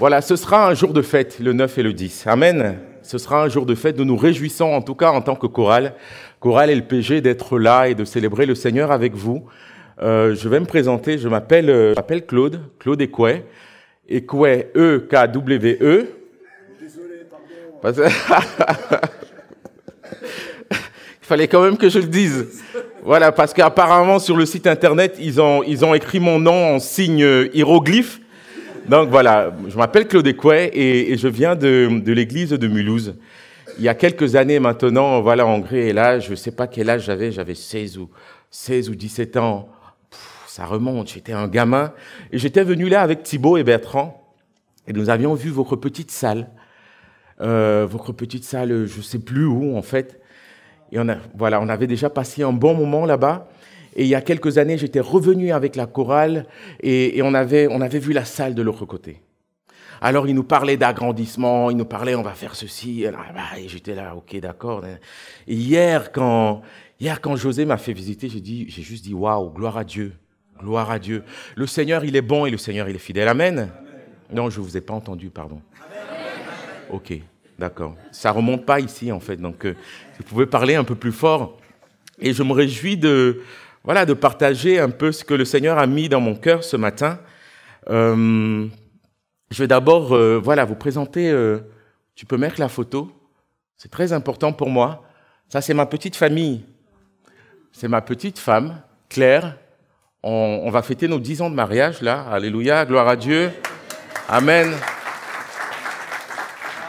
Voilà, ce sera un jour de fête, le 9 et le 10. Amen. Ce sera un jour de fête. Nous nous réjouissons, en tout cas en tant que chorale. Chorale LPG, d'être là et de célébrer le Seigneur avec vous. Euh, je vais me présenter. Je m'appelle euh, Claude, Claude Ekwe. Ekwe, E-K-W-E. Désolé, pardon. Il fallait quand même que je le dise. Voilà, parce qu'apparemment sur le site internet, ils ont, ils ont écrit mon nom en signe euh, hiéroglyphe. Donc voilà, je m'appelle Claude Écouet et, je viens de, l'église de Mulhouse. Il y a quelques années maintenant, voilà, gré, et là, je ne sais pas quel âge j'avais, j'avais 16 ou, 16 ou 17 ans. ça remonte, j'étais un gamin. Et j'étais venu là avec Thibault et Bertrand et nous avions vu votre petite salle. Euh, votre petite salle, je ne sais plus où en fait. Et voilà, on avait déjà passé un bon moment là-bas. Et il y a quelques années, j'étais revenu avec la chorale et, on, avait, on avait vu la salle de l'autre côté. Alors, il nous parlait d'agrandissement, il nous parlait on va faire ceci. Bah, j'étais là, ok, d'accord. hier, quand, hier, quand José m'a fait visiter, j'ai, dit, j'ai juste dit waouh, gloire à Dieu, gloire à Dieu. Le Seigneur, il est bon et le Seigneur, il est fidèle. Amen. Non, je ne vous ai pas entendu, pardon. Amen. Ok, d'accord. Ça remonte pas ici, en fait. Donc, euh, vous pouvez parler un peu plus fort. Et je me réjouis de, voilà, de partager un peu ce que le Seigneur a mis dans mon cœur ce matin. Euh, je vais d'abord, euh, voilà, vous présenter. Euh, tu peux mettre la photo. C'est très important pour moi. Ça, c'est ma petite famille. C'est ma petite femme, Claire. On, va fêter nos dix ans de mariage, là. Alléluia, gloire à Dieu. Amen.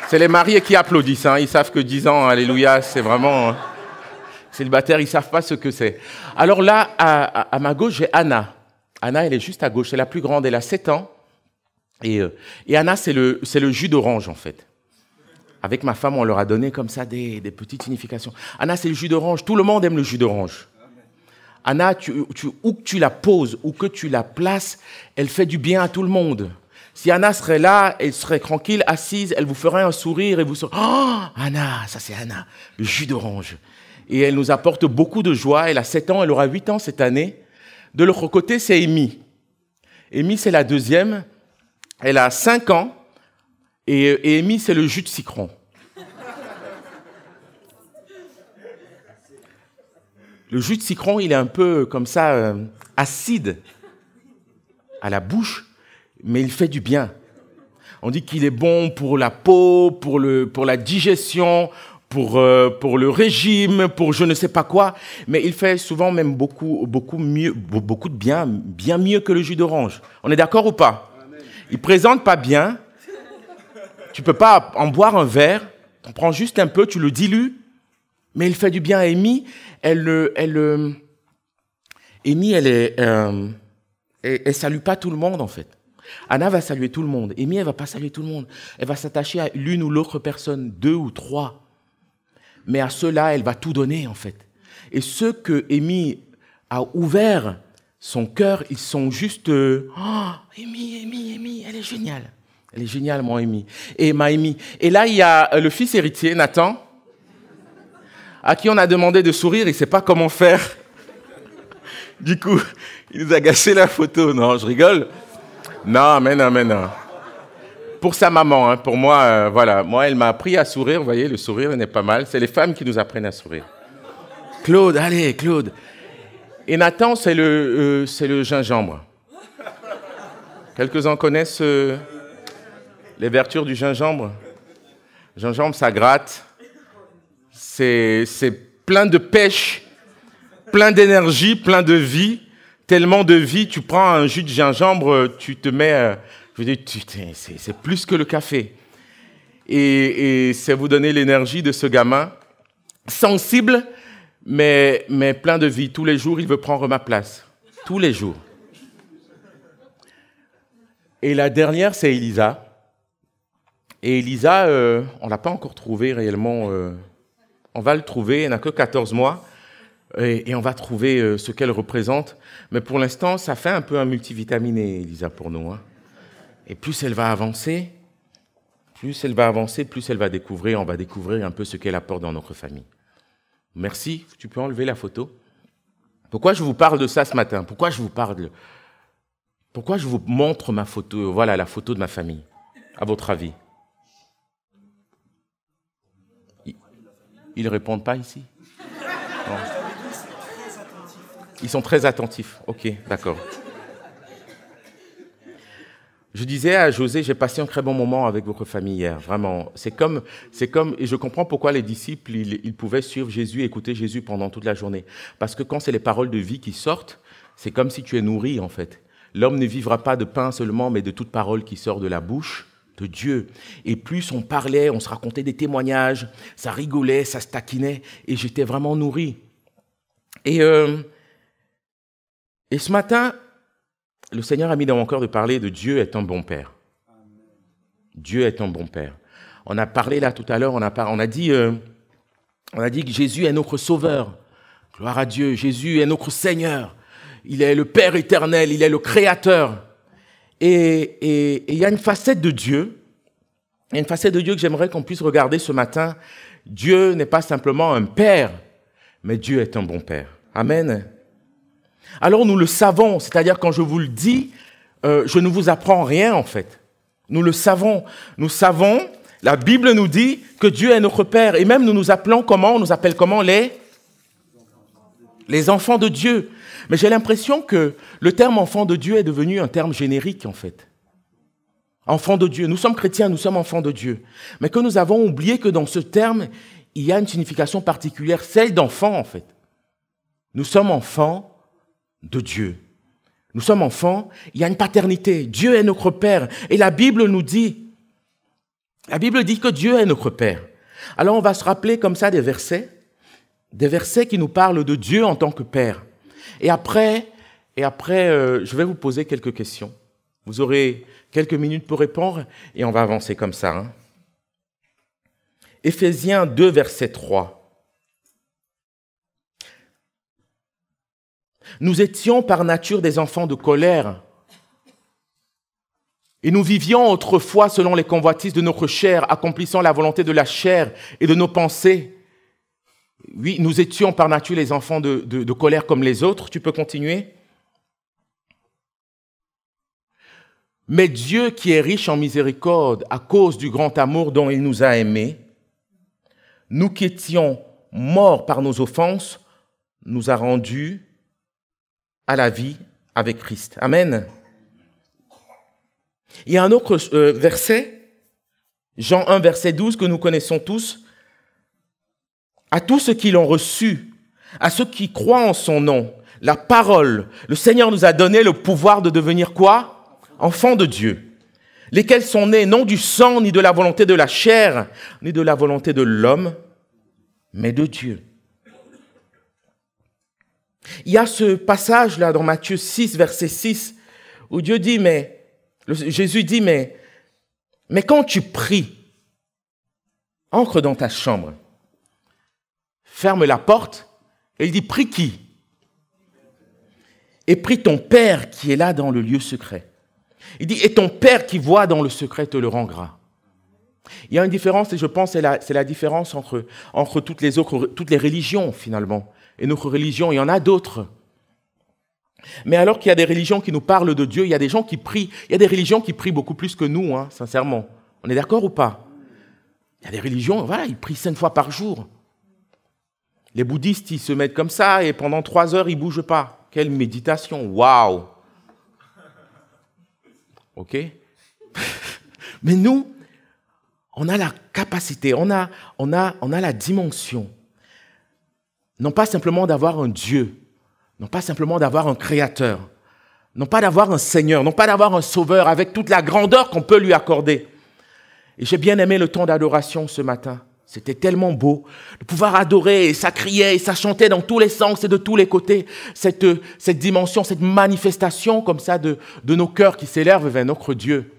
C'est les mariés qui applaudissent. Hein. Ils savent que dix ans, alléluia, c'est vraiment... Hein. Célibataire, ils ne savent pas ce que c'est. Alors là, à, ma gauche, j'ai Anna. Anna, elle est juste à gauche. Elle est la plus grande, elle a 7 ans. Euh, et, Anna, c'est le, le jus d'orange, en fait. Avec ma femme, on leur a donné comme ça des, des petites significations. Anna, c'est le jus d'orange. Tout le monde aime le jus d'orange. Anna, tu, tu, où que tu la poses, où que tu la places, elle fait du bien à tout le monde. Si Anna serait là, elle serait tranquille, assise, elle vous ferait un sourire et vous serait... Oh, Anna, ça c'est Anna, le jus d'orange et elle nous apporte beaucoup de joie. Elle a 7 ans, elle aura 8 ans cette année. De l'autre côté, c'est Amy. Amy, c'est la deuxième. Elle a 5 ans et, Amy, c'est le jus de citron. Le jus de citron, il est un peu comme ça, euh, acide à la bouche, mais il fait du bien. On dit qu'il est bon pour la peau, pour, le, pour la digestion, pour, euh, pour le régime, pour je ne sais pas quoi. Mais il fait souvent même beaucoup, beaucoup, mieux, beaucoup de bien, bien mieux que le jus d'orange. On est d'accord ou pas Il présente pas bien. Tu peux pas en boire un verre. Tu prends juste un peu, tu le dilues. Mais il fait du bien à Amy. Elle, euh, elle, euh, Amy, elle est, euh, elle, salue pas tout le monde en fait. Anna va saluer tout le monde. Amy, elle va pas saluer tout le monde. Elle va s'attacher à l'une ou l'autre personne, deux ou trois mais à cela, elle va tout donner en fait. Et ceux que Amy a ouvert son cœur, ils sont juste euh, Oh, Amy, Amy, elle est géniale. Elle est géniale, mon Amy. Et ma Amy. Et là, il y a euh, le fils héritier, Nathan, à qui on a demandé de sourire, il ne sait pas comment faire. Du coup, il nous a gâché la photo. Non, je rigole. Non, mais non, mais non pour sa maman. Hein. Pour moi, euh, voilà. Moi, elle m'a appris à sourire. Vous voyez, le sourire n'est pas mal. C'est les femmes qui nous apprennent à sourire. Claude, allez, Claude. Et Nathan, c'est le, euh, c'est le gingembre. Quelques-uns connaissent euh, les vertus du gingembre. Gingembre, ça gratte. C'est, c'est plein de pêche, plein d'énergie, plein de vie tellement de vie, tu prends un jus de gingembre, tu te mets vous dis, c'est plus que le café. Et, c'est vous donner l'énergie de ce gamin, sensible, mais, plein de vie. Tous les jours, il veut prendre ma place. Tous les jours. Et la dernière, c'est Elisa. Et Elisa, euh, on ne l'a pas encore trouvée réellement. Euh, on va le trouver, elle n'a que 14 mois. Et, on va trouver euh, ce qu'elle représente. Mais pour l'instant, ça fait un peu un multivitaminé, Elisa, pour nous. Hein. Et plus elle va avancer, plus elle va avancer, plus elle va découvrir, on va découvrir un peu ce qu'elle apporte dans notre famille. Merci, tu peux enlever la photo. Pourquoi je vous parle de ça ce matin Pourquoi je vous parle Pourquoi je vous montre ma photo Voilà la photo de ma famille, à votre avis. Ils ne répondent pas ici Ils sont très attentifs. Ok, d'accord. Je disais à José, j'ai passé un très bon moment avec votre famille hier, vraiment. C'est comme, c'est comme, et je comprends pourquoi les disciples, ils, pouvaient suivre Jésus, écouter Jésus pendant toute la journée. Parce que quand c'est les paroles de vie qui sortent, c'est comme si tu es nourri, en fait. L'homme ne vivra pas de pain seulement, mais de toute parole qui sort de la bouche de Dieu. Et plus on parlait, on se racontait des témoignages, ça rigolait, ça se taquinait, et j'étais vraiment nourri. Et, euh, et ce matin, le Seigneur a mis dans mon cœur de parler de Dieu est un bon Père. Dieu est un bon Père. On a parlé là tout à l'heure, on a, on, a dit, euh, on a dit que Jésus est notre Sauveur. Gloire à Dieu, Jésus est notre Seigneur. Il est le Père éternel, il est le Créateur. Et il y a une facette de Dieu, il y a une facette de Dieu que j'aimerais qu'on puisse regarder ce matin. Dieu n'est pas simplement un Père, mais Dieu est un bon Père. Amen. Alors nous le savons, c'est-à-dire quand je vous le dis, euh, je ne vous apprends rien en fait. Nous le savons. Nous savons, la Bible nous dit que Dieu est notre Père. Et même nous nous appelons comment On nous appelle comment les Les enfants de Dieu. Mais j'ai l'impression que le terme enfant de Dieu est devenu un terme générique en fait. Enfant de Dieu. Nous sommes chrétiens, nous sommes enfants de Dieu. Mais que nous avons oublié que dans ce terme, il y a une signification particulière, celle d'enfant en fait. Nous sommes enfants de Dieu. Nous sommes enfants, il y a une paternité. Dieu est notre Père. Et la Bible nous dit, la Bible dit que Dieu est notre Père. Alors on va se rappeler comme ça des versets, des versets qui nous parlent de Dieu en tant que Père. Et après, et après euh, je vais vous poser quelques questions. Vous aurez quelques minutes pour répondre et on va avancer comme ça. Ephésiens Éphésiens 2, verset 3. Nous étions par nature des enfants de colère. Et nous vivions autrefois selon les convoitises de notre chair, accomplissant la volonté de la chair et de nos pensées. Oui, nous étions par nature les enfants de, colère comme les autres. Tu peux continuer Mais Dieu qui est riche en miséricorde à cause du grand amour dont il nous a aimés, nous qui étions morts par nos offenses, nous a rendus à la vie avec Christ. Amen. Il y a un autre euh, verset, Jean 1, verset 12, que nous connaissons tous. À tous ceux qui l'ont reçu, à ceux qui croient en son nom, la parole, le Seigneur nous a donné le pouvoir de devenir quoi Enfants de Dieu, lesquels sont nés non du sang, ni de la volonté de la chair, ni de la volonté de l'homme, mais de Dieu. Il y a ce passage-là dans Matthieu 6, verset 6, où Dieu dit, mais, Jésus dit, mais, mais quand tu pries, entre dans ta chambre, ferme la porte, et il dit, prie qui Et prie ton Père qui est là dans le lieu secret. Il dit, et ton Père qui voit dans le secret te le rendra. Il y a une différence, et je pense c'est la, la, différence entre, entre toutes, les autres, toutes les religions, finalement et notre religion, il y en a d'autres. Mais alors qu'il y a des religions qui nous parlent de Dieu, il y a des gens qui prient, il y a des religions qui prient beaucoup plus que nous, hein, sincèrement. On est d'accord ou pas Il y a des religions, voilà, ils prient cinq fois par jour. Les bouddhistes, ils se mettent comme ça et pendant trois heures, ils ne bougent pas. Quelle méditation, waouh Ok Mais nous, on a la capacité, on a, on a, on a la dimension non pas simplement d'avoir un Dieu, non pas simplement d'avoir un Créateur, non pas d'avoir un Seigneur, non pas d'avoir un Sauveur avec toute la grandeur qu'on peut lui accorder. Et j'ai bien aimé le temps d'adoration ce matin. C'était tellement beau de pouvoir adorer et ça criait et ça chantait dans tous les sens et de tous les côtés cette, cette dimension, cette manifestation comme ça de, de nos cœurs qui s'élèvent vers notre Dieu.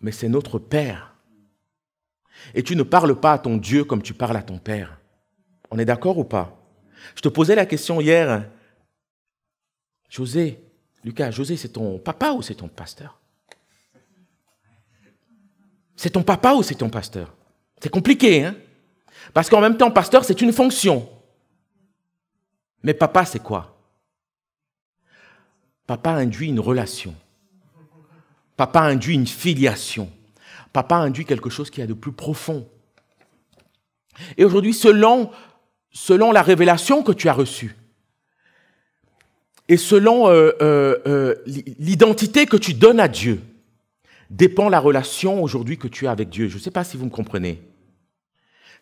Mais c'est notre Père. Et tu ne parles pas à ton Dieu comme tu parles à ton Père. On est d'accord ou pas Je te posais la question hier. José, Lucas, José, c'est ton papa ou c'est ton pasteur C'est ton papa ou c'est ton pasteur C'est compliqué, hein Parce qu'en même temps, pasteur, c'est une fonction. Mais papa, c'est quoi Papa induit une relation. Papa induit une filiation. Papa induit quelque chose qui a de plus profond. Et aujourd'hui, selon selon la révélation que tu as reçue et selon euh, euh, euh, l'identité que tu donnes à Dieu, dépend la relation aujourd'hui que tu as avec Dieu. Je ne sais pas si vous me comprenez.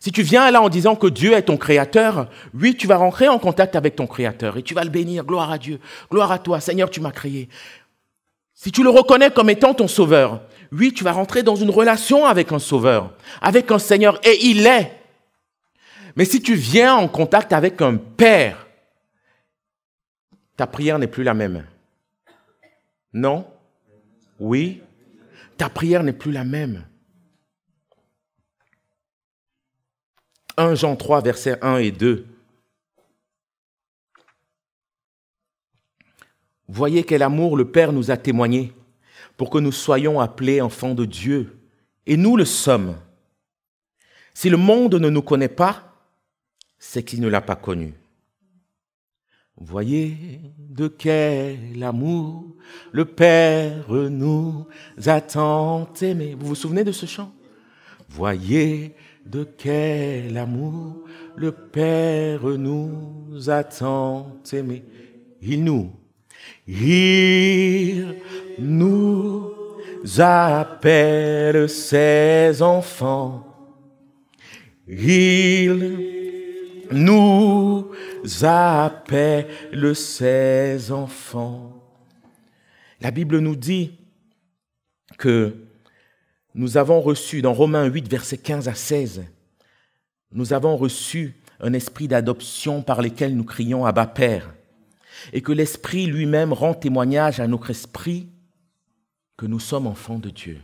Si tu viens là en disant que Dieu est ton créateur, oui, tu vas rentrer en contact avec ton créateur et tu vas le bénir. Gloire à Dieu, gloire à toi, Seigneur, tu m'as créé. Si tu le reconnais comme étant ton sauveur, oui, tu vas rentrer dans une relation avec un sauveur, avec un Seigneur, et il est mais si tu viens en contact avec un père, ta prière n'est plus la même. Non Oui Ta prière n'est plus la même. 1 Jean 3, versets 1 et 2. Voyez quel amour le Père nous a témoigné pour que nous soyons appelés enfants de Dieu. Et nous le sommes. Si le monde ne nous connaît pas, c'est qu'il ne l'a pas connu. Voyez de quel amour le Père nous a tant aimés. Vous vous souvenez de ce chant Voyez de quel amour le Père nous a tant aimés. Il nous, il nous appelle ses enfants. Il nous appelle ses enfants. La Bible nous dit que nous avons reçu, dans Romains 8, versets 15 à 16, nous avons reçu un esprit d'adoption par lequel nous crions Abba Père, et que l'Esprit lui-même rend témoignage à notre esprit que nous sommes enfants de Dieu.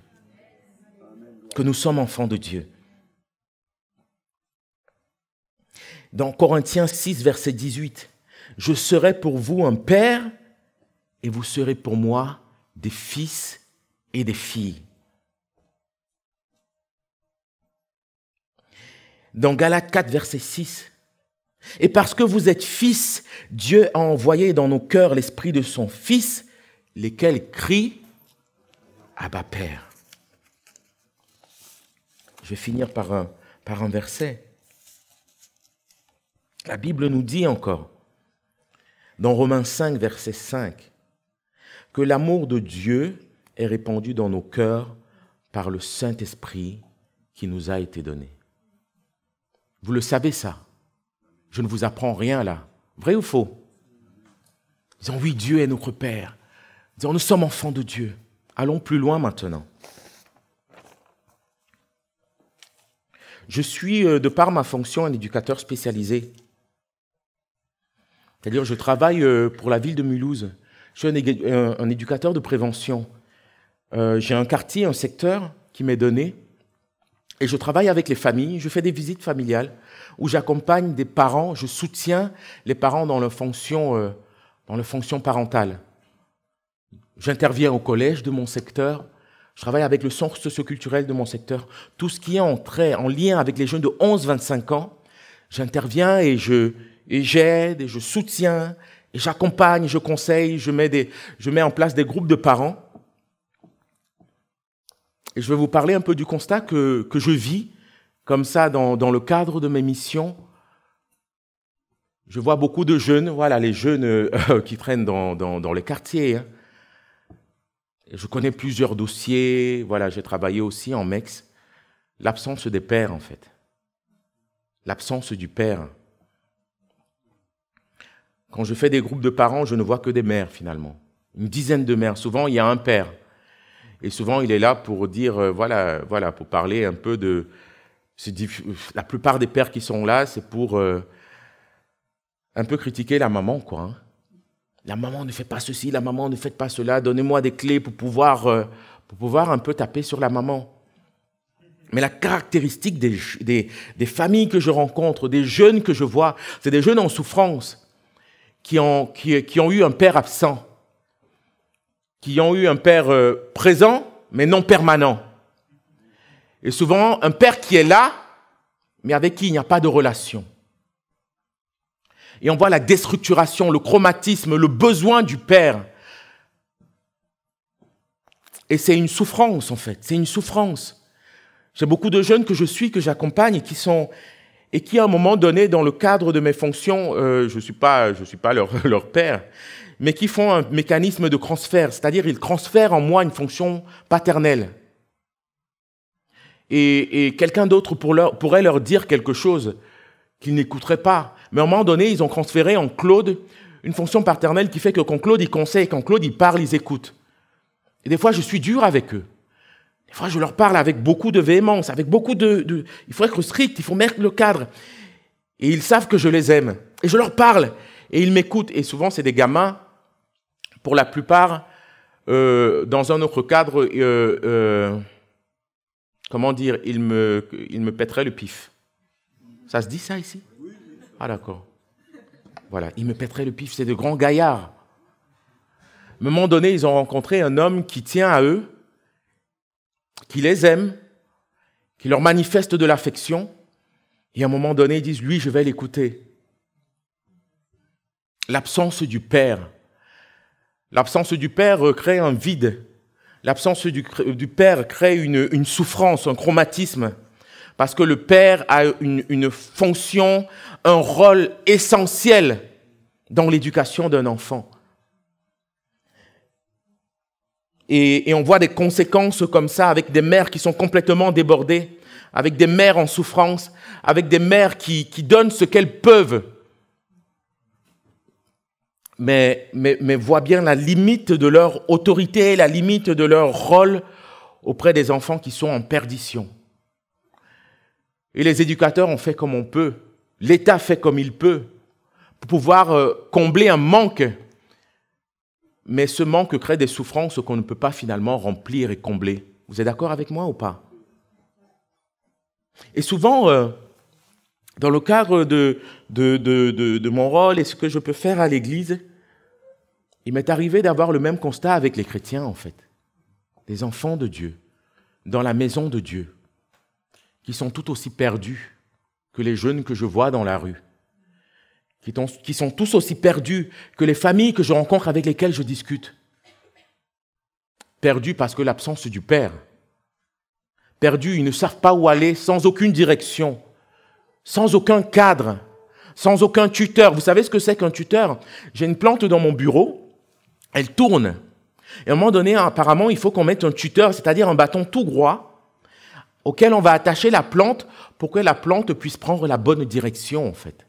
Que nous sommes enfants de Dieu. dans Corinthiens 6, verset 18, Je serai pour vous un père et vous serez pour moi des fils et des filles. Dans Galates 4, verset 6, Et parce que vous êtes fils, Dieu a envoyé dans nos cœurs l'esprit de son Fils, lesquels crient Abba Père. Je vais finir par un, par un verset. La Bible nous dit encore, dans Romains 5, verset 5, que l'amour de Dieu est répandu dans nos cœurs par le Saint-Esprit qui nous a été donné. Vous le savez ça. Je ne vous apprends rien là. Vrai ou faux Disons oui, Dieu est notre Père. Disons nous sommes enfants de Dieu. Allons plus loin maintenant. Je suis, euh, de par ma fonction, un éducateur spécialisé c'est-à-dire, je travaille euh, pour la ville de Mulhouse. Je suis un, éducateur de prévention. Euh, j'ai un quartier, un secteur qui m'est donné. Et je travaille avec les familles, je fais des visites familiales où j'accompagne des parents, je soutiens les parents dans leur fonction, euh, dans leur fonction parentale. J'interviens au collège de mon secteur, je travaille avec le centre socioculturel de mon secteur. Tout ce qui est en, trait, en lien avec les jeunes de 11-25 ans, j'interviens et je, et j'aide, et je soutiens, et j'accompagne, je conseille, je mets, des, je mets en place des groupes de parents. Et je vais vous parler un peu du constat que, je vis, comme ça, dans, dans le cadre de mes missions. Je vois beaucoup de jeunes, voilà, les jeunes euh, qui traînent dans, dans, les quartiers. Hein. Je connais plusieurs dossiers, voilà, j'ai travaillé aussi en MEX. L'absence des pères, en fait. L'absence du père. Quand je fais des groupes de parents, je ne vois que des mères finalement. Une dizaine de mères. Souvent, il y a un père. Et souvent, il est là pour dire, euh, voilà, voilà, pour parler un peu de. La plupart des pères qui sont là, c'est pour euh, un peu critiquer la maman, quoi. Hein. La maman ne fait pas ceci, la maman ne fait pas cela. Donnez-moi des clés pour pouvoir, euh, pour pouvoir un peu taper sur la maman. Mais la caractéristique des, des, des familles que je rencontre, des jeunes que je vois, c'est des jeunes en souffrance qui ont, qui, ont eu un père absent, qui ont eu un père euh, présent, mais non permanent. Et souvent, un père qui est là, mais avec qui il n'y a pas de relation. Et on voit la déstructuration, le chromatisme, le besoin du père. Et c'est une souffrance, en fait. C'est une souffrance. J'ai beaucoup de jeunes que je suis, que j'accompagne, qui sont, et qui, à un moment donné, dans le cadre de mes fonctions, euh, je ne suis pas, je suis pas leur, père, mais qui font un mécanisme de transfert, c'est-à-dire ils transfèrent en moi une fonction paternelle. Et, quelqu'un d'autre leur, pourrait leur dire quelque chose qu'ils n'écouteraient pas. Mais à un moment donné, ils ont transféré en Claude une fonction paternelle qui fait que quand Claude, il conseille, quand Claude, il parle, ils écoutent. Et des fois, je suis dur avec eux. Des fois, je leur parle avec beaucoup de véhémence, avec beaucoup de, Il faut être strict, il faut mettre le cadre. Et ils savent que je les aime. Et je leur parle. Et ils m'écoutent. Et souvent, c'est des gamins, pour la plupart, euh, dans un autre cadre, euh, euh, comment dire, ils me, ils me pèteraient le pif. Ça se dit ça ici Ah d'accord. Voilà, ils me pèteraient le pif, c'est de grands gaillards. À un moment donné, ils ont rencontré un homme qui tient à eux, qui les aime, qui leur manifeste de l'affection, et à un moment donné, ils disent, lui, je vais l'écouter. L'absence du Père. L'absence du Père euh, crée un vide. L'absence du, euh, Père crée une, souffrance, un chromatisme. Parce que le Père a une fonction, un rôle essentiel dans l'éducation d'un enfant. Et, on voit des conséquences comme ça avec des mères qui sont complètement débordées, avec des mères en souffrance, avec des mères qui, donnent ce qu'elles peuvent. Mais, mais, mais voient bien la limite de leur autorité, la limite de leur rôle auprès des enfants qui sont en perdition. Et les éducateurs ont fait comme on peut, l'État fait comme il peut, pour pouvoir euh, combler un manque mais ce manque crée des souffrances qu'on ne peut pas finalement remplir et combler. Vous êtes d'accord avec moi ou pas Et souvent, euh, dans le cadre de, de, de, mon rôle et ce que je peux faire à l'Église, il m'est arrivé d'avoir le même constat avec les chrétiens, en fait. Des enfants de Dieu, dans la maison de Dieu, qui sont tout aussi perdus que les jeunes que je vois dans la rue qui sont tous aussi perdus que les familles que je rencontre avec lesquelles je discute. Perdus parce que l'absence du Père. Perdus, ils ne savent pas où aller sans aucune direction, sans aucun cadre, sans aucun tuteur. Vous savez ce que c'est qu'un tuteur J'ai une plante dans mon bureau, elle tourne. Et à un moment donné, apparemment, il faut qu'on mette un tuteur, c'est-à-dire un bâton tout droit, auquel on va attacher la plante pour que la plante puisse prendre la bonne direction, en fait.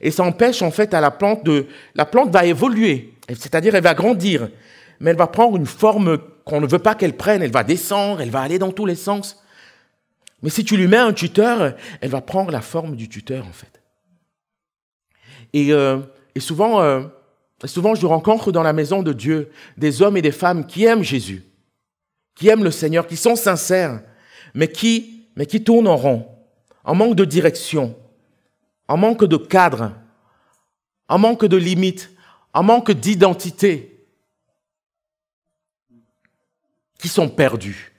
Et ça empêche en fait à la plante de... La plante va évoluer, c'est-à-dire elle va grandir, mais elle va prendre une forme qu'on ne veut pas qu'elle prenne, elle va descendre, elle va aller dans tous les sens. Mais si tu lui mets un tuteur, elle va prendre la forme du tuteur en fait. Et, euh, souvent, euh, souvent, je rencontre dans la maison de Dieu des hommes et des femmes qui aiment Jésus, qui aiment le Seigneur, qui sont sincères, mais qui, mais qui tournent en rond, en manque de direction, en manque de cadre, en manque de limites, en manque d'identité, qui sont perdus.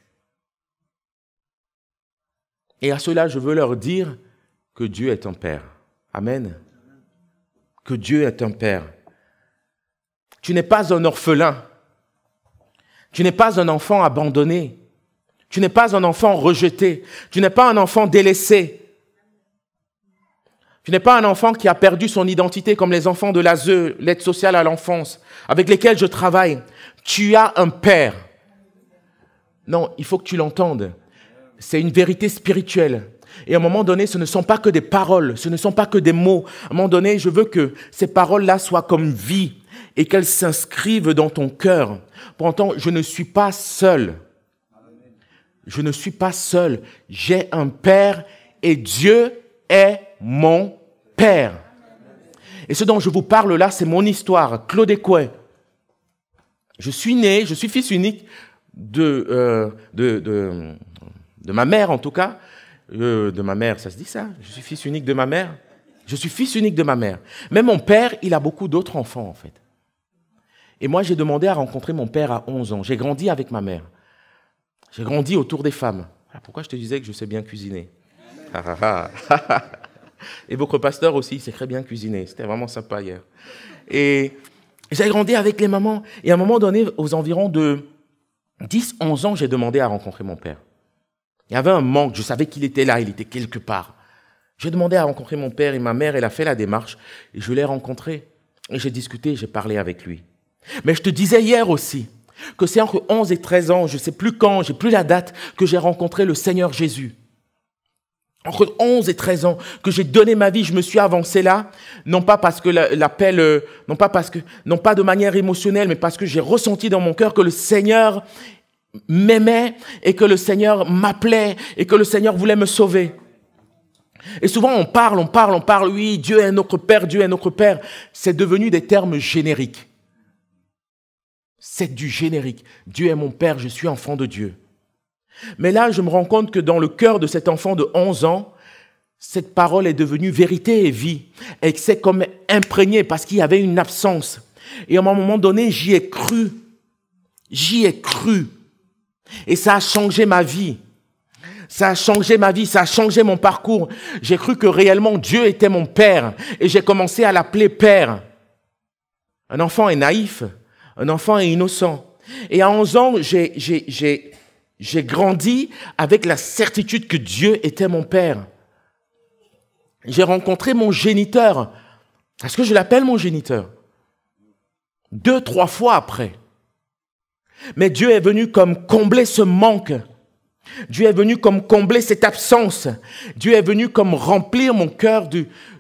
Et à cela, je veux leur dire que Dieu est un Père. Amen. Que Dieu est un Père. Tu n'es pas un orphelin. Tu n'es pas un enfant abandonné. Tu n'es pas un enfant rejeté. Tu n'es pas un enfant délaissé. Tu n'es pas un enfant qui a perdu son identité comme les enfants de l'ASE, l'aide sociale à l'enfance, avec lesquels je travaille. Tu as un père. Non, il faut que tu l'entendes. C'est une vérité spirituelle. Et à un moment donné, ce ne sont pas que des paroles, ce ne sont pas que des mots. À un moment donné, je veux que ces paroles-là soient comme vie et qu'elles s'inscrivent dans ton cœur. Pourtant, je ne suis pas seul. Je ne suis pas seul. J'ai un Père et Dieu est mon Père. Et ce dont je vous parle là, c'est mon histoire, Claude Écouet. Je suis né, je suis fils unique de, euh, de, de, ma mère en tout cas. Euh, de ma mère, ça se dit ça Je suis fils unique de ma mère Je suis fils unique de ma mère. Mais mon père, il a beaucoup d'autres enfants en fait. Et moi, j'ai demandé à rencontrer mon père à 11 ans. J'ai grandi avec ma mère. J'ai grandi autour des femmes. Ah, pourquoi je te disais que je sais bien cuisiner ah, ah, Et votre pasteur aussi, il sait très bien cuisiné, C'était vraiment sympa hier. Et j'ai grandi avec les mamans. Et à un moment donné, aux environs de 10, 11 ans, j'ai demandé à rencontrer mon père. Il y avait un manque. Je savais qu'il était là, il était quelque part. J'ai demandé à rencontrer mon père et ma mère, elle a fait la démarche. Et je l'ai rencontré. Et j'ai discuté, j'ai parlé avec lui. Mais je te disais hier aussi que c'est entre 11 et 13 ans, je ne sais plus quand, j'ai plus la date, que j'ai rencontré le Seigneur Jésus entre 11 et 13 ans, que j'ai donné ma vie, je me suis avancé là, non pas parce que l'appel, euh, non pas parce que, non pas de manière émotionnelle, mais parce que j'ai ressenti dans mon cœur que le Seigneur m'aimait et que le Seigneur m'appelait et que le Seigneur voulait me sauver. Et souvent on parle, on parle, on parle, oui, Dieu est notre Père, Dieu est notre Père. C'est devenu des termes génériques. C'est du générique. Dieu est mon Père, je suis enfant de Dieu. Mais là, je me rends compte que dans le cœur de cet enfant de 11 ans, cette parole est devenue vérité et vie. Et que c'est comme imprégné parce qu'il y avait une absence. Et à un moment donné, j'y ai cru. J'y ai cru. Et ça a changé ma vie. Ça a changé ma vie, ça a changé mon parcours. J'ai cru que réellement Dieu était mon Père et j'ai commencé à l'appeler Père. Un enfant est naïf, un enfant est innocent. Et à 11 ans, j'ai, j'ai grandi avec la certitude que Dieu était mon Père. J'ai rencontré mon géniteur. Est-ce que je l'appelle mon géniteur Deux, trois fois après. Mais Dieu est venu comme combler ce manque. Dieu est venu comme combler cette absence. Dieu est venu comme remplir mon cœur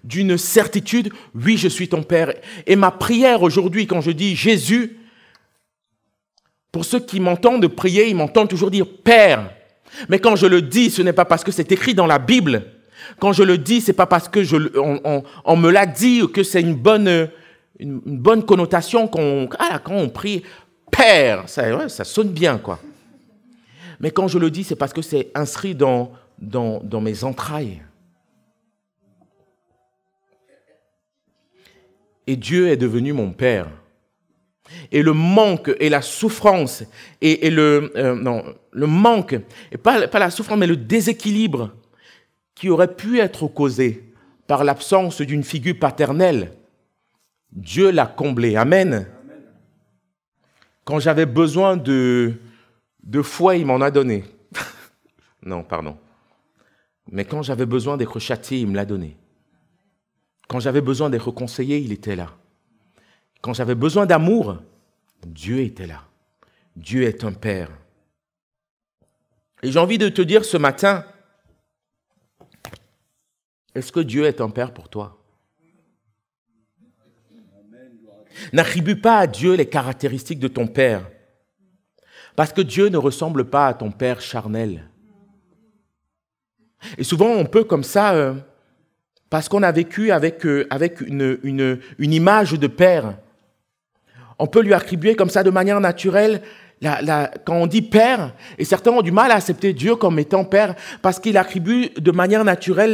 d'une certitude, oui, je suis ton Père. Et ma prière aujourd'hui, quand je dis Jésus, pour ceux qui m'entendent prier, ils m'entendent toujours dire Père. Mais quand je le dis, ce n'est pas parce que c'est écrit dans la Bible. Quand je le dis, c'est pas parce que je, on, me l'a dit ou que c'est une bonne, une, bonne connotation qu'on, ah, quand on prie Père. Ça, ça sonne bien, quoi. Mais quand je le dis, c'est parce que c'est inscrit dans, dans, dans mes entrailles. Et Dieu est devenu mon Père et le manque et la souffrance et, le euh, non le manque et pas, la souffrance mais le déséquilibre qui aurait pu être causé par l'absence d'une figure paternelle, Dieu l'a comblé. Amen. Quand j'avais besoin de, de foi, il m'en a donné. non, pardon. Mais quand j'avais besoin d'être châtié, il me l'a donné. Quand j'avais besoin d'être conseillé, il était là. Quand j'avais besoin d'amour, Dieu était là. Dieu est un Père. Et j'ai envie de te dire ce matin, est-ce que Dieu est un Père pour toi N'attribue pas à Dieu les caractéristiques de ton Père, parce que Dieu ne ressemble pas à ton Père charnel. Et souvent, on peut comme ça, euh, parce qu'on a vécu avec, euh, avec une image de Père, on peut lui attribuer comme ça de manière naturelle quand on dit père, et certains ont du mal à accepter Dieu comme étant père parce qu'il attribue de manière naturelle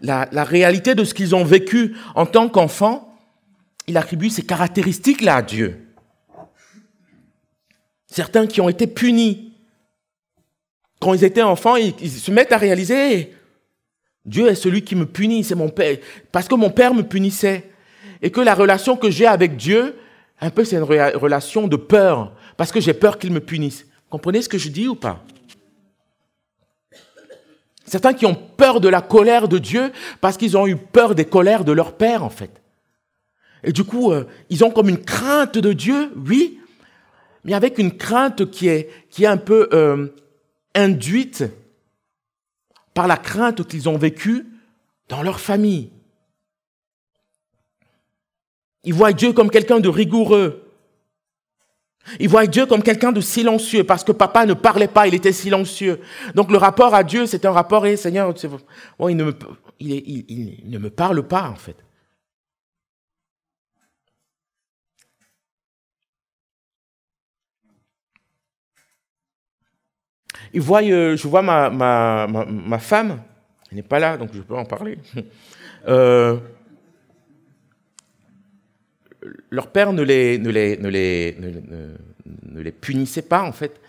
la, réalité de ce qu'ils ont vécu en tant qu'enfants. Il attribue ces caractéristiques-là à Dieu. Certains qui ont été punis quand ils étaient enfants, ils, ils se mettent à réaliser eh, Dieu est celui qui me punit, c'est mon père, parce que mon père me punissait et que la relation que j'ai avec Dieu, un peu c'est une relation de peur, parce que j'ai peur qu'ils me punissent. Comprenez ce que je dis ou pas Certains qui ont peur de la colère de Dieu parce qu'ils ont eu peur des colères de leur père, en fait. Et du coup, euh, ils ont comme une crainte de Dieu, oui, mais avec une crainte qui est, qui est un peu euh, induite par la crainte qu'ils ont vécue dans leur famille. Ils voient Dieu comme quelqu'un de rigoureux. Il voit Dieu comme quelqu'un de silencieux parce que papa ne parlait pas, il était silencieux. Donc le rapport à Dieu, c'est un rapport, et eh, Seigneur, il, ne me, parle pas en fait. Euh, je vois ma, femme, elle n'est pas là, donc je peux en parler. Euh, leur père ne les, ne les, les, ne, les punissait pas, en fait,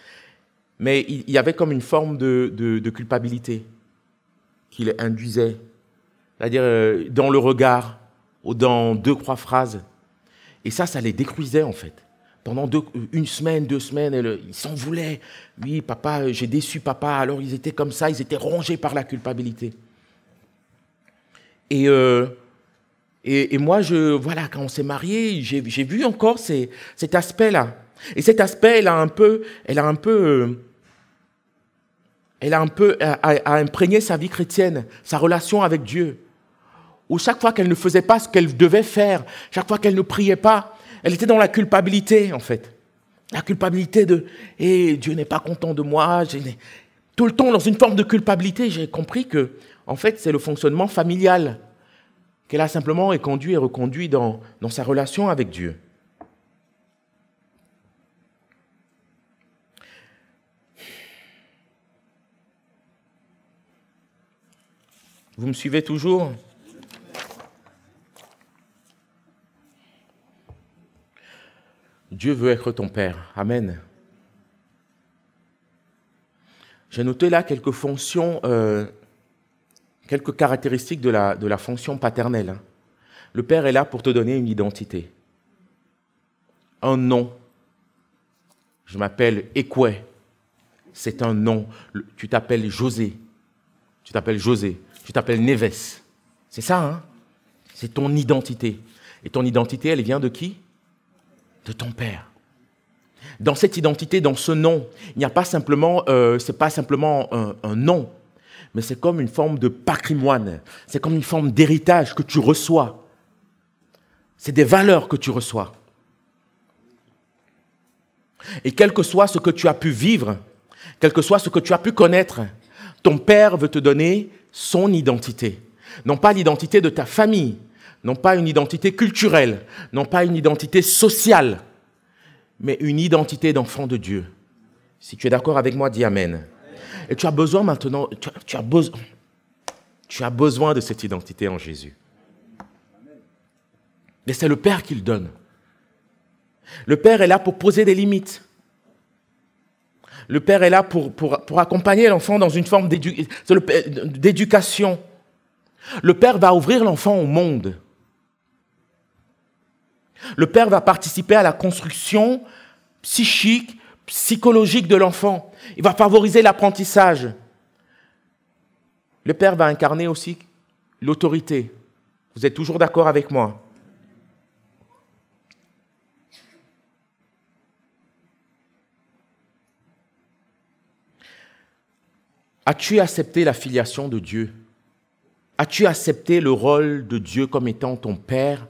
mais il y avait comme une forme de, de, culpabilité qu'il induisait, c'est-à-dire euh, dans le regard, ou dans deux, trois phrases. Et ça, ça les décruisait, en fait. Pendant euh, une semaine, deux semaines, ils s'en voulaient. Oui, papa, euh, j'ai déçu papa. Alors ils étaient comme ça, ils étaient rongés par la culpabilité. Et et, moi, je, voilà, quand on s'est marié, j'ai vu encore cet aspect-là. Et cet aspect, elle a un peu, elle a un peu, euh, elle a un peu a, imprégné sa vie chrétienne, sa relation avec Dieu. Où chaque fois qu'elle ne faisait pas ce qu'elle devait faire, chaque fois qu'elle ne priait pas, elle était dans la culpabilité, en fait. La culpabilité de et eh, Dieu n'est pas content de moi. Tout le temps dans une forme de culpabilité. J'ai compris que, en fait, c'est le fonctionnement familial qu'elle a simplement conduit et reconduit dans, sa relation avec Dieu. Vous me suivez toujours Dieu veut être ton Père. Amen. J'ai noté là quelques fonctions euh, quelques caractéristiques de la, de la fonction paternelle. Hein. Le père est là pour te donner une identité, un nom. Je m'appelle Ekwe, c'est un nom. Tu t'appelles José, tu t'appelles José, tu t'appelles Neves. C'est ça, hein C'est ton identité. Et ton identité, elle vient de qui De ton père. Dans cette identité, dans ce nom, il n'y a pas simplement, euh, c'est pas simplement un nom, mais c'est comme une forme de patrimoine, c'est comme une forme d'héritage que tu reçois. C'est des valeurs que tu reçois. Et quel que soit ce que tu as pu vivre, quel que soit ce que tu as pu connaître, ton père veut te donner son identité. Non pas l'identité de ta famille, non pas une identité culturelle, non pas une identité sociale, mais une identité d'enfant de Dieu. Si tu es d'accord avec moi, dis Amen. Et tu as besoin maintenant, tu as, besoin, tu as besoin de cette identité en Jésus. Mais c'est le Père qui le donne. Le Père est là pour poser des limites. Le Père est là pour, pour accompagner l'enfant dans une forme d'éducation. Le Père va ouvrir l'enfant au monde. Le Père va participer à la construction psychique, psychologique de l'enfant. Il va favoriser l'apprentissage. Le Père va incarner aussi l'autorité. Vous êtes toujours d'accord avec moi As-tu accepté la filiation de Dieu As-tu accepté le rôle de Dieu comme étant ton Père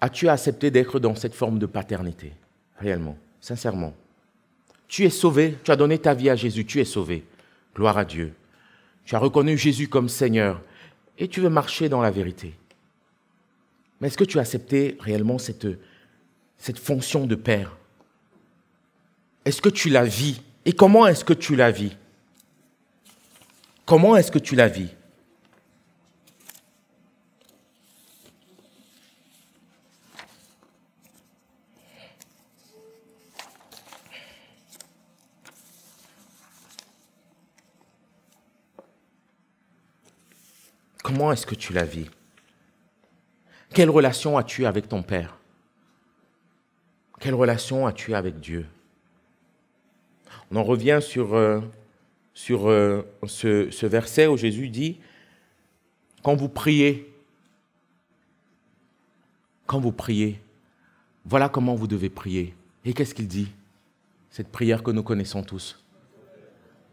As-tu accepté d'être dans cette forme de paternité, réellement, sincèrement tu es sauvé, tu as donné ta vie à Jésus, tu es sauvé. Gloire à Dieu. Tu as reconnu Jésus comme Seigneur et tu veux marcher dans la vérité. Mais est-ce que tu as accepté réellement cette, cette fonction de Père Est-ce que tu la vis Et comment est-ce que tu la vis Comment est-ce que tu la vis Comment est-ce que tu la vis Quelle relation as-tu avec ton Père Quelle relation as-tu avec Dieu On en revient sur, euh, sur euh, ce, ce verset où Jésus dit, quand vous priez, quand vous priez, voilà comment vous devez prier. Et qu'est-ce qu'il dit Cette prière que nous connaissons tous.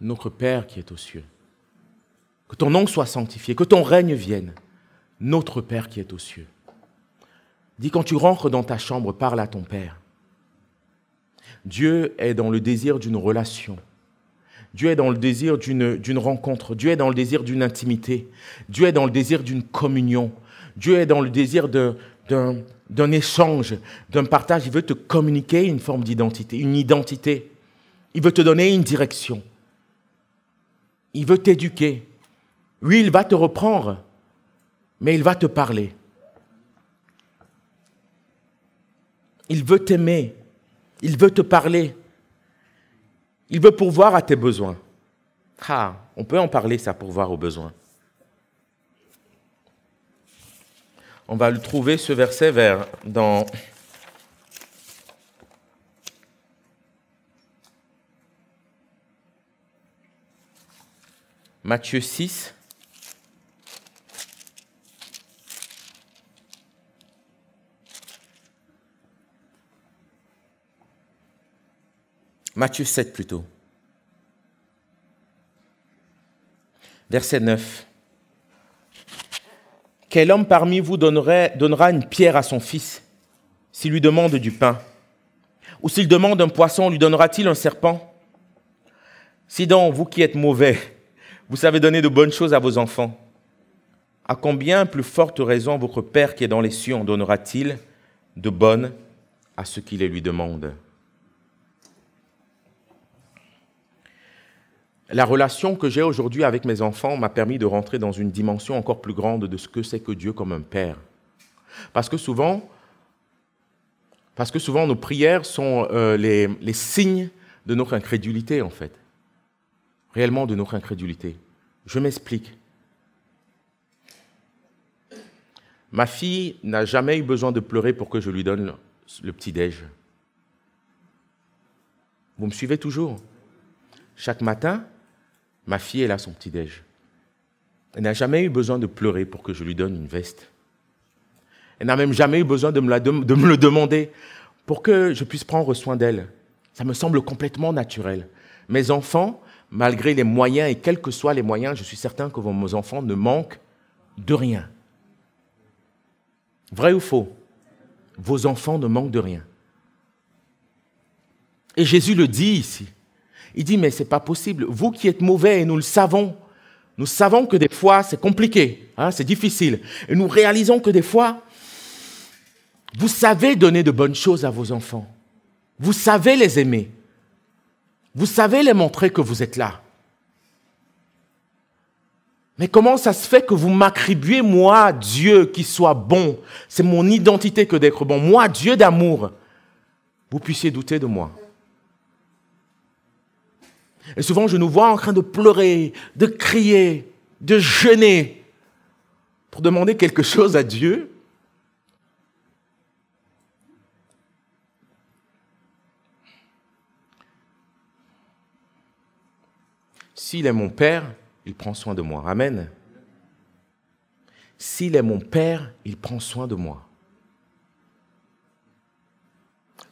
Notre Père qui est aux cieux. Que ton nom soit sanctifié, que ton règne vienne. Notre Père qui est aux cieux. Dis quand tu rentres dans ta chambre, parle à ton Père. Dieu est dans le désir d'une relation. Dieu est dans le désir d'une rencontre. Dieu est dans le désir d'une intimité. Dieu est dans le désir d'une communion. Dieu est dans le désir d'un échange, d'un partage. Il veut te communiquer une forme d'identité, une identité. Il veut te donner une direction. Il veut t'éduquer. Oui, il va te reprendre, mais il va te parler. Il veut t'aimer. Il veut te parler. Il veut pourvoir à tes besoins. Ah, on peut en parler, ça, pourvoir aux besoins. On va le trouver, ce verset, vers, dans Matthieu 6, Matthieu 7 plutôt. Verset 9. Quel homme parmi vous donnerait, donnera une pierre à son fils s'il lui demande du pain Ou s'il demande un poisson, lui donnera-t-il un serpent Si donc, vous qui êtes mauvais, vous savez donner de bonnes choses à vos enfants, à combien plus forte raison votre Père qui est dans les cieux en donnera-t-il de bonnes à ceux qui les lui demandent La relation que j'ai aujourd'hui avec mes enfants m'a permis de rentrer dans une dimension encore plus grande de ce que c'est que Dieu comme un père. Parce que souvent, parce que souvent nos prières sont euh, les, les signes de notre incrédulité, en fait. Réellement de notre incrédulité. Je m'explique. Ma fille n'a jamais eu besoin de pleurer pour que je lui donne le petit-déj. Vous me suivez toujours Chaque matin, Ma fille, elle a son petit-déj. Elle n'a jamais eu besoin de pleurer pour que je lui donne une veste. Elle n'a même jamais eu besoin de me, le demander pour que je puisse prendre soin d'elle. Ça me semble complètement naturel. Mes enfants, malgré les moyens et quels que soient les moyens, je suis certain que vos enfants ne manquent de rien. Vrai ou faux Vos enfants ne manquent de rien. Et Jésus le dit ici. Il dit, mais c'est pas possible. Vous qui êtes mauvais, et nous le savons. Nous savons que des fois, c'est compliqué, hein, c'est difficile. Et nous réalisons que des fois, vous savez donner de bonnes choses à vos enfants. Vous savez les aimer. Vous savez les montrer que vous êtes là. Mais comment ça se fait que vous m'attribuez, moi, Dieu, qui soit bon C'est mon identité que d'être bon. Moi, Dieu d'amour, vous puissiez douter de moi. Et souvent, je nous vois en train de pleurer, de crier, de jeûner pour demander quelque chose à Dieu. S'il est mon Père, il prend soin de moi. Amen. S'il est mon Père, il prend soin de moi.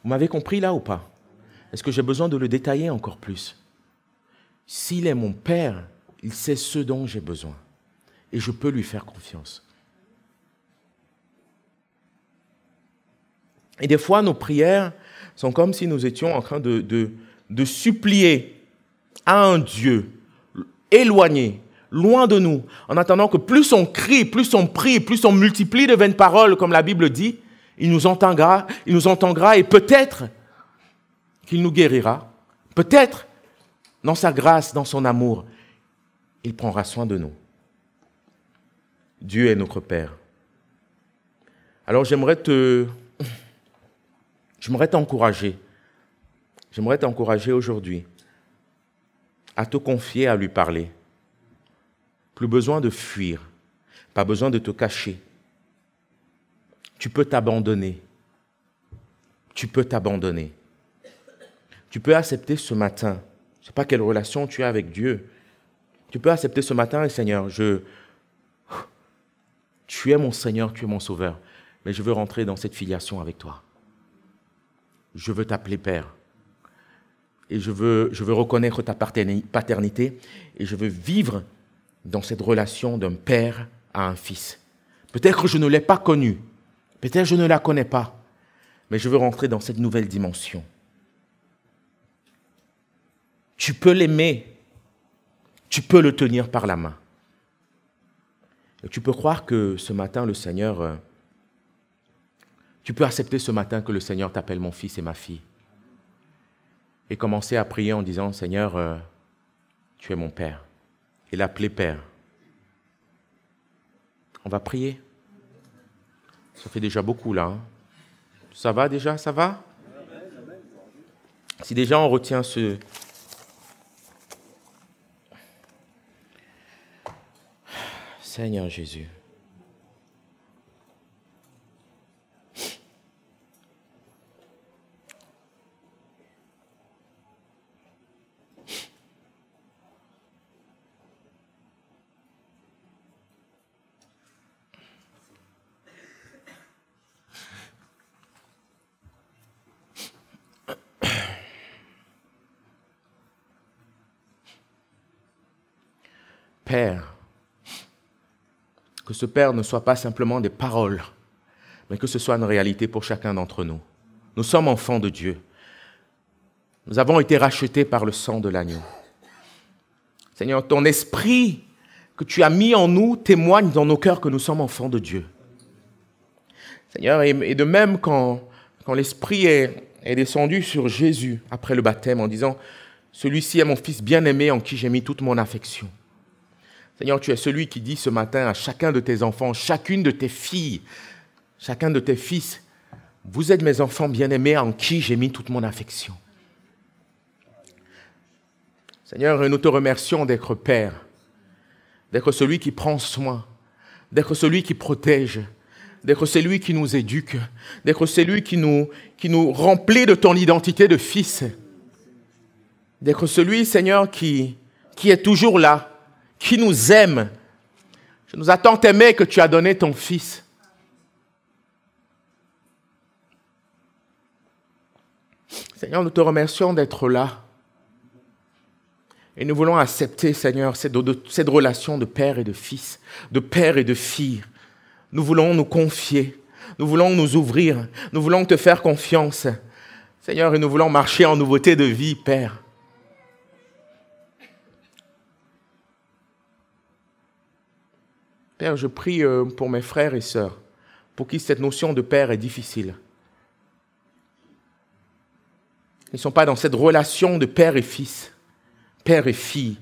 Vous m'avez compris là ou pas Est-ce que j'ai besoin de le détailler encore plus s'il est mon Père, il sait ce dont j'ai besoin. Et je peux lui faire confiance. Et des fois, nos prières sont comme si nous étions en train de, de, supplier à un Dieu éloigné, loin de nous, en attendant que plus on crie, plus on prie, plus on multiplie de vaines paroles, comme la Bible dit, il nous entendra, il nous entendra et peut-être qu'il nous guérira, peut-être dans sa grâce, dans son amour, il prendra soin de nous. Dieu est notre Père. Alors j'aimerais te... J'aimerais t'encourager. J'aimerais t'encourager aujourd'hui à te confier, à lui parler. Plus besoin de fuir, pas besoin de te cacher. Tu peux t'abandonner. Tu peux t'abandonner. Tu peux accepter ce matin je sais pas quelle relation tu as avec Dieu. Tu peux accepter ce matin, Seigneur, je... Tu es mon Seigneur, tu es mon Sauveur, mais je veux rentrer dans cette filiation avec toi. Je veux t'appeler Père. Et je veux, reconnaître ta paternité et je veux vivre dans cette relation d'un Père à un Fils. Peut-être que je ne l'ai pas connu, peut-être je ne la connais pas, mais je veux rentrer dans cette nouvelle dimension. Tu peux l'aimer. Tu peux le tenir par la main. Et tu peux croire que ce matin, le Seigneur... Euh, tu peux accepter ce matin que le Seigneur t'appelle mon fils et ma fille. Et commencer à prier en disant, Seigneur, euh, tu es mon Père. Et l'appeler Père. On va prier. Ça fait déjà beaucoup là. Hein. Ça va déjà, ça va Si déjà on retient ce, Seigneur Jésus, Père, ce Père ne soit pas simplement des paroles, mais que ce soit une réalité pour chacun d'entre nous. Nous sommes enfants de Dieu. Nous avons été rachetés par le sang de l'agneau. Seigneur, ton esprit que tu as mis en nous témoigne dans nos cœurs que nous sommes enfants de Dieu. Seigneur, et de même quand, quand l'esprit est descendu sur Jésus après le baptême en disant, celui-ci est mon fils bien-aimé en qui j'ai mis toute mon affection. Seigneur, tu es celui qui dit ce matin à chacun de tes enfants, chacune de tes filles, chacun de tes fils, vous êtes mes enfants bien-aimés en qui j'ai mis toute mon affection. Seigneur, nous te remercions d'être Père, d'être celui qui prend soin, d'être celui qui protège, d'être celui qui nous éduque, d'être celui qui nous, qui nous remplit de ton identité de fils, d'être celui, Seigneur, qui, qui est toujours là, qui nous aime. Je nous as tant aimé que tu as donné ton Fils. Seigneur, nous te remercions d'être là. Et nous voulons accepter, Seigneur, cette, relation de père et de fils, de père et de fille. Nous voulons nous confier, nous voulons nous ouvrir, nous voulons te faire confiance. Seigneur, et nous voulons marcher en nouveauté de vie, Père. Père, je prie euh, pour mes frères et sœurs, pour qui cette notion de père est difficile. Ils ne sont pas dans cette relation de père et fils, père et fille.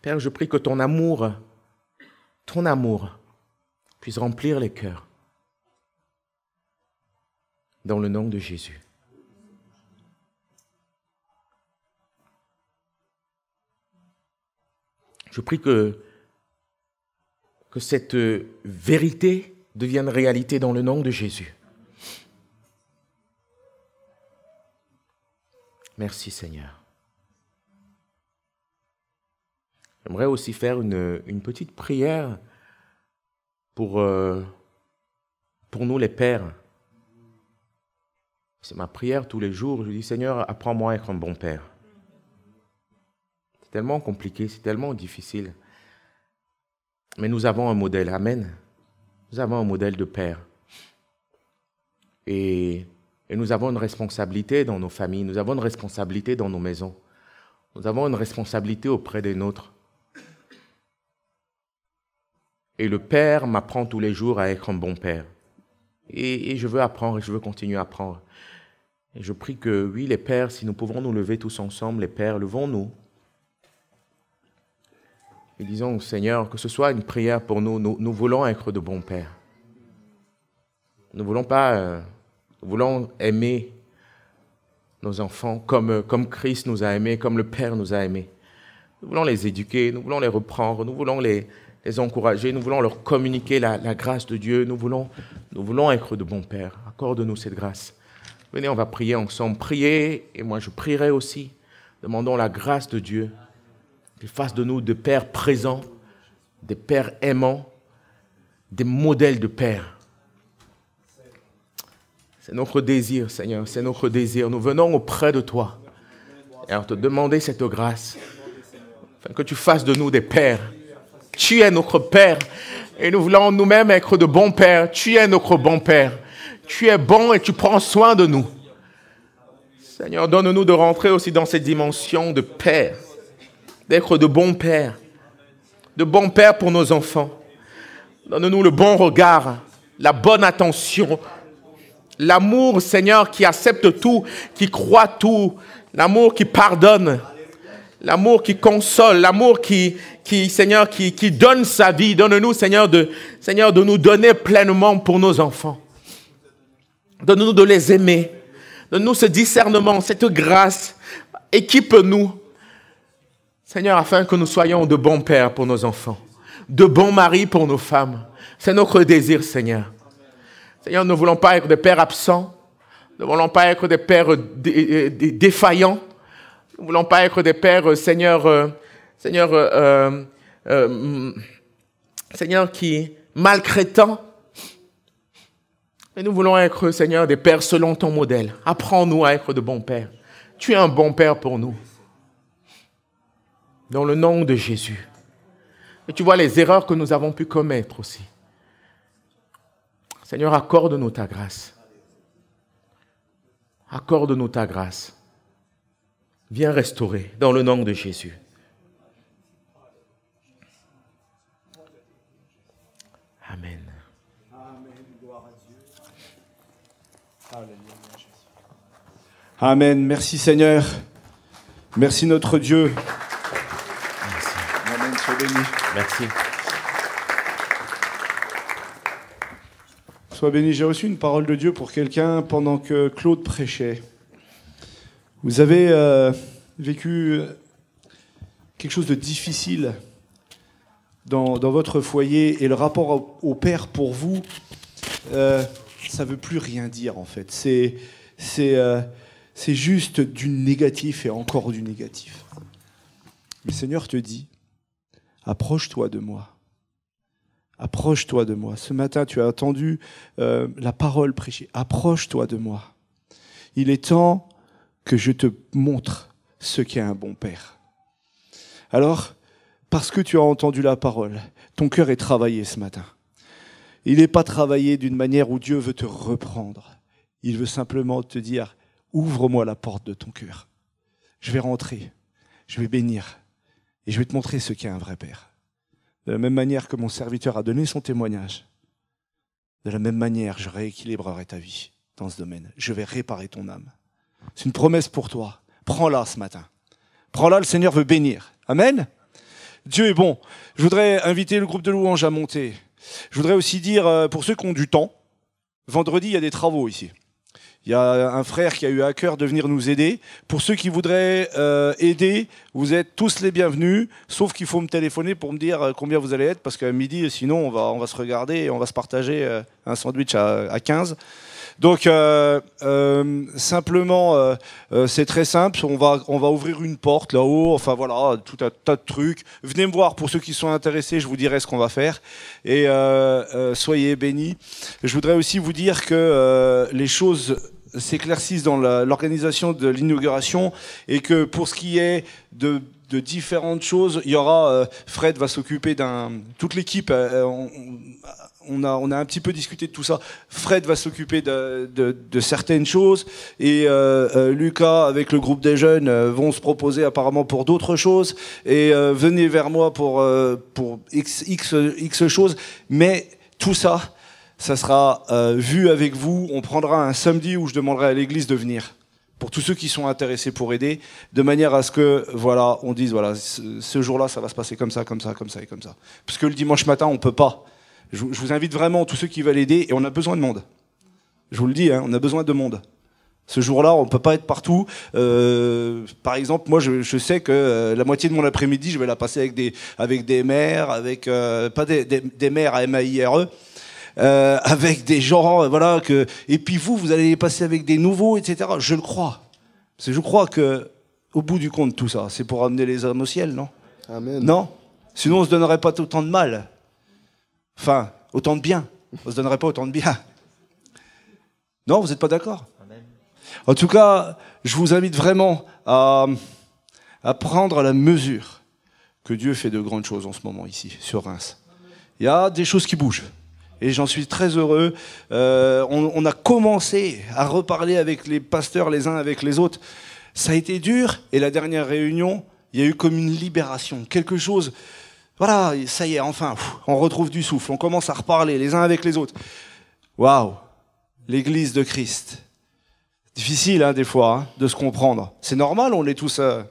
Père, je prie que ton amour, ton amour, puisse remplir les cœurs. Dans le nom de Jésus. Je prie que, que cette euh, vérité devienne réalité dans le nom de Jésus. Merci Seigneur. J'aimerais aussi faire une, petite prière pour, euh, pour nous les pères. C'est ma prière tous les jours. Je dis Seigneur, apprends-moi à être un bon père. C'est tellement compliqué, c'est tellement difficile. Mais nous avons un modèle, Amen. Nous avons un modèle de Père. Et, nous avons une responsabilité dans nos familles, nous avons une responsabilité dans nos maisons, nous avons une responsabilité auprès des nôtres. Et le Père m'apprend tous les jours à être un bon Père. Et, et je veux apprendre et je veux continuer à apprendre. Et je prie que, oui, les Pères, si nous pouvons nous lever tous ensemble, les Pères, levons-nous et disons au Seigneur que ce soit une prière pour nous. Nous, voulons être de bons pères. Nous voulons pas, euh, voulons aimer nos enfants comme, comme Christ nous a aimés, comme le Père nous a aimés. Nous voulons les éduquer, nous voulons les reprendre, nous voulons les, les encourager, nous voulons leur communiquer la, grâce de Dieu, nous voulons, nous voulons être de bons pères. Accorde-nous cette grâce. Venez, on va prier ensemble. Prier et moi je prierai aussi. Demandons la grâce de Dieu. Qu'il fasse de nous des pères présents, des pères aimants, des modèles de pères. C'est notre désir, Seigneur, c'est notre désir. Nous venons auprès de toi et on te demander cette grâce, que tu fasses de nous des pères. Tu es notre Père et nous voulons nous-mêmes être de bons pères. Tu es notre bon Père. Tu es bon et tu prends soin de nous. Seigneur, donne-nous de rentrer aussi dans cette dimension de Père d'être de bons pères, de bons pères pour nos enfants. Donne-nous le bon regard, la bonne attention, l'amour, Seigneur, qui accepte tout, qui croit tout, l'amour qui pardonne, l'amour qui console, l'amour qui, Seigneur, qui, donne sa vie. Donne-nous, Seigneur de, Seigneur, de nous donner pleinement pour nos enfants. Donne-nous de les aimer. Donne-nous ce discernement, cette grâce. Équipe-nous Seigneur, afin que nous soyons de bons pères pour nos enfants, de bons maris pour nos femmes. C'est notre désir, Seigneur. Seigneur, nous ne voulons pas être des pères absents. Nous ne voulons pas être des pères euh, défaillants. Nous ne voulons pas être des pères, euh, Seigneur, euh, Seigneur, mm, Seigneur, qui maltraitant. Mais nous voulons être, Seigneur, des pères selon ton modèle. Apprends-nous à être de bons pères. Tu es un bon père pour nous. Dans le nom de Jésus. Et tu vois les erreurs que nous avons pu commettre aussi. Seigneur, accorde-nous ta grâce. Accorde-nous ta grâce. Viens restaurer dans le nom de Jésus. Amen. Amen. Merci Seigneur. Merci notre Dieu. Merci. Sois béni. J'ai reçu une parole de Dieu pour quelqu'un pendant que Claude prêchait. Vous avez euh, vécu euh, quelque chose de difficile dans, votre foyer et le rapport au, Père pour vous, euh, ça ne veut plus rien dire en fait. C'est juste du négatif et encore du négatif. Le Seigneur te dit, approche-toi de moi. Approche-toi de moi. Ce matin, tu as entendu euh, la parole prêchée. Approche-toi de moi. Il est temps que je te montre ce qu'est un bon père. Alors, parce que tu as entendu la parole, ton cœur est travaillé ce matin. Il n'est pas travaillé d'une manière où Dieu veut te reprendre. Il veut simplement te dire, ouvre-moi la porte de ton cœur. Je vais rentrer, je vais bénir, et je vais te montrer ce qu'est un vrai père. De la même manière que mon serviteur a donné son témoignage, de la même manière, je rééquilibrerai ta vie dans ce domaine. Je vais réparer ton âme. C'est une promesse pour toi. Prends-la ce matin. Prends-la, le Seigneur veut bénir. Amen. Dieu est bon. Je voudrais inviter le groupe de louanges à monter. Je voudrais aussi dire, euh, pour ceux qui ont du temps, vendredi, il y a des travaux ici. Il y a un frère qui a eu à cœur de venir nous aider. Pour ceux qui voudraient euh, aider, vous êtes tous les bienvenus, sauf qu'il faut me téléphoner pour me dire euh, combien vous allez être, parce qu'à midi, sinon, on va, on va se regarder et on va se partager euh, un sandwich à, 15. Donc simplement, c'est très simple. On va on va ouvrir une porte là-haut. Enfin voilà, tout un tas de trucs. Venez me voir pour ceux qui sont intéressés. Je vous dirai ce qu'on va faire. Et soyez bénis. Je voudrais aussi vous dire que les choses s'éclaircissent dans l'organisation de l'inauguration et que pour ce qui est de, différentes choses, il y aura euh, Fred va s'occuper d'un toute l'équipe. Euh, euh, on, a on a un petit peu discuté de tout ça. Fred va s'occuper de, certaines choses et Lucas avec le groupe des jeunes vont se proposer apparemment pour d'autres choses et venez vers moi pour pour x, x, x choses. Mais tout ça, ça sera euh, vu avec vous. On prendra un samedi où je demanderai à l'église de venir pour tous ceux qui sont intéressés pour aider, de manière à ce que voilà, on dise voilà, ce, jour-là, ça va se passer comme ça, comme ça, comme ça et comme ça. Parce que le dimanche matin, on peut pas. Je, vous invite vraiment tous ceux qui veulent aider et on a besoin de monde. Je vous le dis, hein, on a besoin de monde. Ce jour-là, on ne peut pas être partout. Euh, par exemple, moi, je, sais que euh, la moitié de mon après-midi, je vais la passer avec des avec des maires, avec pas des, maires à M A I R E, euh, avec des gens, euh, voilà, que, et puis vous, vous allez les passer avec des nouveaux, etc. Je le crois. Parce que je crois que, au bout du compte, tout ça, c'est pour amener les hommes au ciel, non Non Sinon, on se donnerait pas autant de mal. Enfin, autant de bien. On se donnerait pas autant de bien. Non, vous n'êtes pas d'accord En tout cas, je vous invite vraiment à, prendre la mesure que Dieu fait de grandes choses en ce moment ici, sur Reims. Il y a des choses qui bougent. Et j'en suis très heureux. Euh, on, a commencé à reparler avec les pasteurs les uns avec les autres. Ça a été dur. Et la dernière réunion, il y a eu comme une libération, quelque chose. Voilà, ça y est, enfin, on retrouve du souffle. On commence à reparler les uns avec les autres. Waouh, l'Église de Christ. Difficile, hein, des fois, hein, de se comprendre. C'est normal, on est tous euh,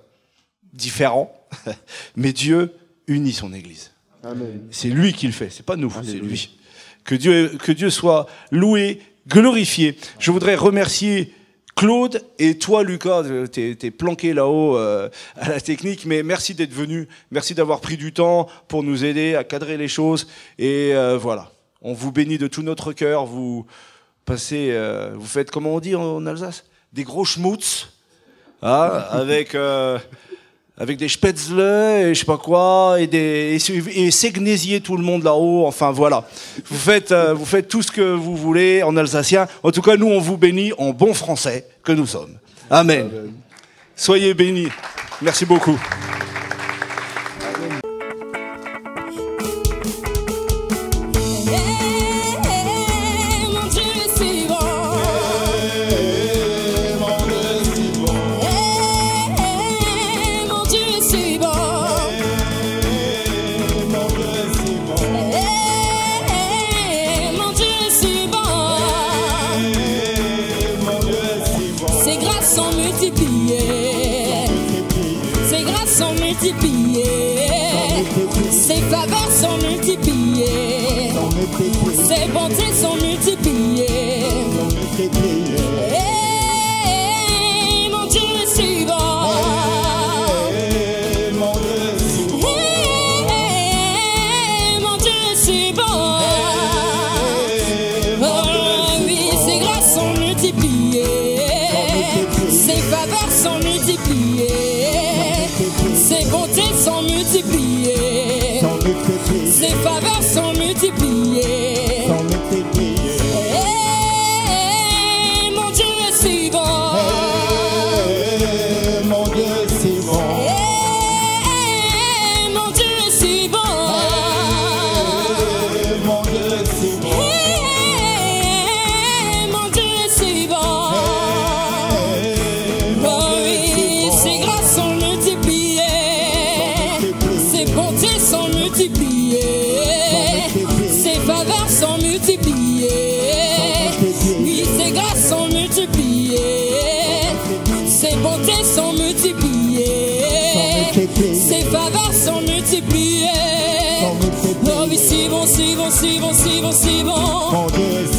différents. Mais Dieu unit son Église. C'est lui qui le fait, c'est pas nous, c'est lui. Que Dieu, que Dieu soit loué, glorifié. Je voudrais remercier Claude et toi, Lucas, t'es es planqué là-haut euh, à la technique, mais merci d'être venu, merci d'avoir pris du temps pour nous aider à cadrer les choses. Et euh, voilà, on vous bénit de tout notre cœur. Vous passez, euh, vous faites comment on dit en, Alsace Des gros schmutz, hein, avec avec des spätzle et je sais pas quoi et des et, tout le monde là-haut. Enfin voilà, vous faites euh, vous faites tout ce que vous voulez en alsacien. En tout cas, nous on vous bénit en bon français que nous sommes. Amen. Soyez bénis. Merci beaucoup. les bontés sont multipliées. vos! si vos